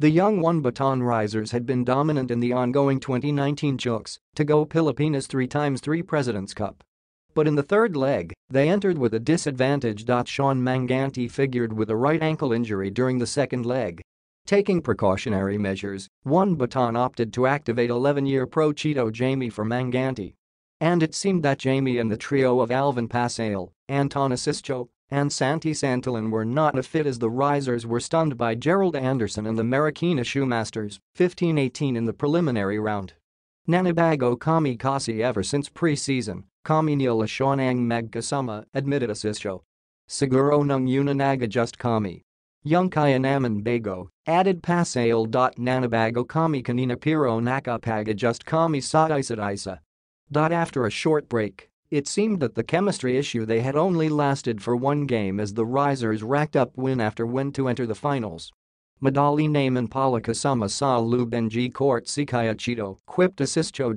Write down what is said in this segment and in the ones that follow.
The young one baton risers had been dominant in the ongoing 2019 Chooks to go Pilipinas 3 times 3 President's Cup. But in the third leg, they entered with a disadvantage. Sean Manganti figured with a right ankle injury during the second leg. Taking precautionary measures, one baton opted to activate 11-year pro Cheeto Jamie for Manganti. And it seemed that Jamie and the trio of Alvin Pasale, Anton Asischo, and Santi Santillan were not a fit as the risers were stunned by Gerald Anderson and the Marikina Shoemasters, 15-18 in the preliminary round. Nanabago Kamikasi ever since pre-season, Kaminila Shawnang Kasama admitted a Asisho. Siguro Nung Unanaga just Kami. Young Kayanaman Bago, added Paseo. Nanabago Kami Kanina Piro Nakapaga just Kami Sa Isa Isa. After a short break, it seemed that the chemistry issue they had only lasted for one game as the Risers racked up win after win to enter the finals. Madali Naiman Palakasama Salu Benji Court quipped Chito Quipta Sischo.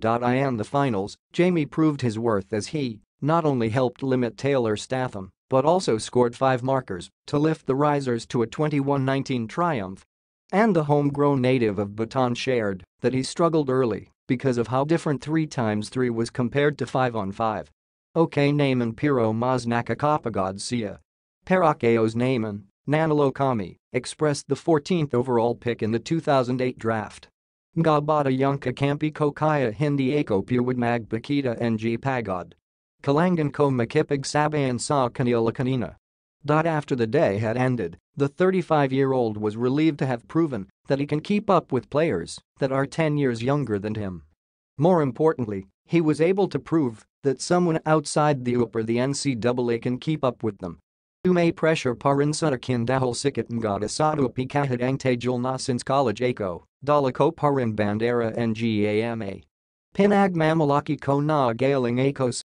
the finals, Jamie proved his worth as he not only helped limit Taylor Statham but also scored five markers to lift the Risers to a 21-19 triumph. And the homegrown native of Bhutan shared that he struggled early because of how different 3 times 3 was compared to 5 on 5 Ok Naaman Piro Sia, Parakeos Naaman, Nanalokami, expressed the 14th overall pick in the 2008 draft. Ngabata Yunka Kampi Kokaya Hindi Ako Puwadmag Bakita NG Pagod. Kalangan Ko Makipag Sabayan Sa Kanila Kanina. Dot after the day had ended, the 35-year-old was relieved to have proven that he can keep up with players that are 10 years younger than him. More importantly, he was able to prove that someone outside the UP or the NCAA can keep up with them. may pressure parin sutakin dahol sikitan gada sadupi kahadang tajul nasins college ako, dalako parin bandera ngama. Pinag mamalaki ko na galing akos